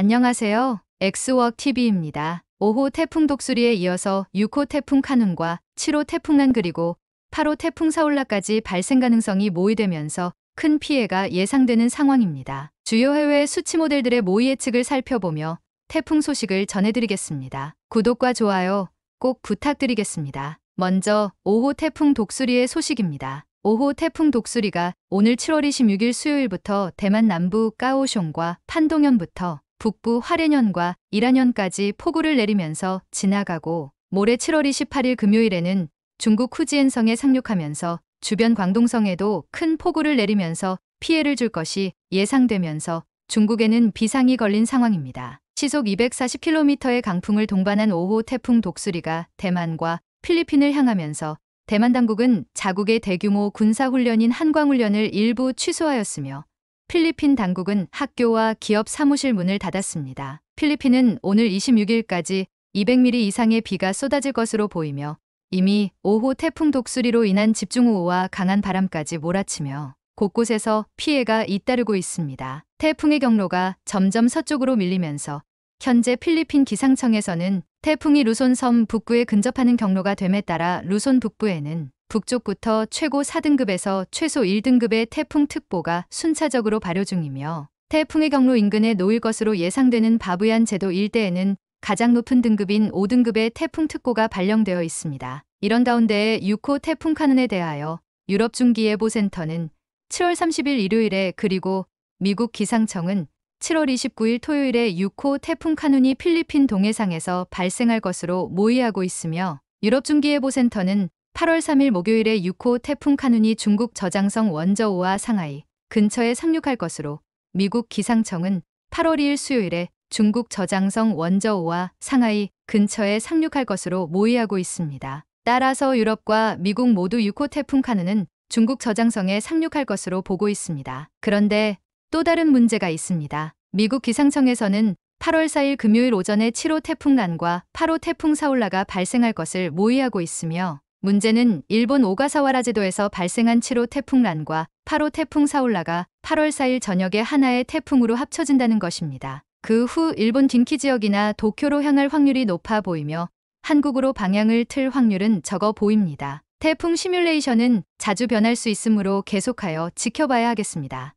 안녕하세요. 엑스워크 TV입니다. 5호 태풍 독수리에 이어서 6호 태풍 카눈과 7호 태풍 난 그리고 8호 태풍 사울라까지 발생 가능성이 모의되면서 큰 피해가 예상되는 상황입니다. 주요 해외 수치 모델들의 모의 예측을 살펴보며 태풍 소식을 전해드리겠습니다. 구독과 좋아요 꼭 부탁드리겠습니다. 먼저 5호 태풍 독수리의 소식입니다. 5호 태풍 독수리가 오늘 7월 26일 수요일부터 대만 남부 까오숑과 판동현부터 북부 화롄년과이란년까지 폭우를 내리면서 지나가고 모레 7월 28일 금요일에는 중국 후지엔성에 상륙하면서 주변 광동성에도 큰 폭우를 내리면서 피해를 줄 것이 예상되면서 중국에는 비상이 걸린 상황입니다. 시속 240km의 강풍을 동반한 5호 태풍 독수리가 대만과 필리핀을 향하면서 대만 당국은 자국의 대규모 군사훈련인 한광훈련을 일부 취소하였으며 필리핀 당국은 학교와 기업 사무실 문을 닫았습니다. 필리핀은 오늘 26일까지 200mm 이상의 비가 쏟아질 것으로 보이며 이미 5호 태풍 독수리로 인한 집중호우와 강한 바람까지 몰아치며 곳곳에서 피해가 잇따르고 있습니다. 태풍의 경로가 점점 서쪽으로 밀리면서 현재 필리핀 기상청에서는 태풍이 루손섬 북부에 근접하는 경로가 됨에 따라 루손 북부에는 북쪽부터 최고 4등급에서 최소 1등급의 태풍특보가 순차적으로 발효 중이며 태풍의 경로 인근에 놓일 것으로 예상되는 바부얀 제도 일대에는 가장 높은 등급인 5등급의 태풍특보가 발령되어 있습니다. 이런 가운데 6호 태풍 카눈에 대하여 유럽 중기예보센터는 7월 30일 일요일에 그리고 미국 기상청은 7월 29일 토요일에 6호 태풍 카눈이 필리핀 동해상에서 발생할 것으로 모의하고 있으며 유럽 중기예보센터는 8월 3일 목요일에 6호 태풍 카눈이 중국 저장성 원저우와 상하이 근처에 상륙할 것으로 미국 기상청은 8월 2일 수요일에 중국 저장성 원저우와 상하이 근처에 상륙할 것으로 모의하고 있습니다. 따라서 유럽과 미국 모두 6호 태풍 카누는 중국 저장성에 상륙할 것으로 보고 있습니다. 그런데 또 다른 문제가 있습니다. 미국 기상청에서는 8월 4일 금요일 오전에 7호 태풍 난과 8호 태풍 사울라가 발생할 것을 모의하고 있으며 문제는 일본 오가사와라 제도에서 발생한 7호 태풍란과 8호 태풍 사울라가 8월 4일 저녁에 하나의 태풍으로 합쳐진다는 것입니다. 그 후 일본 딘키 지역이나 도쿄로 향할 확률이 높아 보이며 한국으로 방향을 틀 확률은 적어 보입니다. 태풍 시뮬레이션은 자주 변할 수 있으므로 계속하여 지켜봐야 하겠습니다.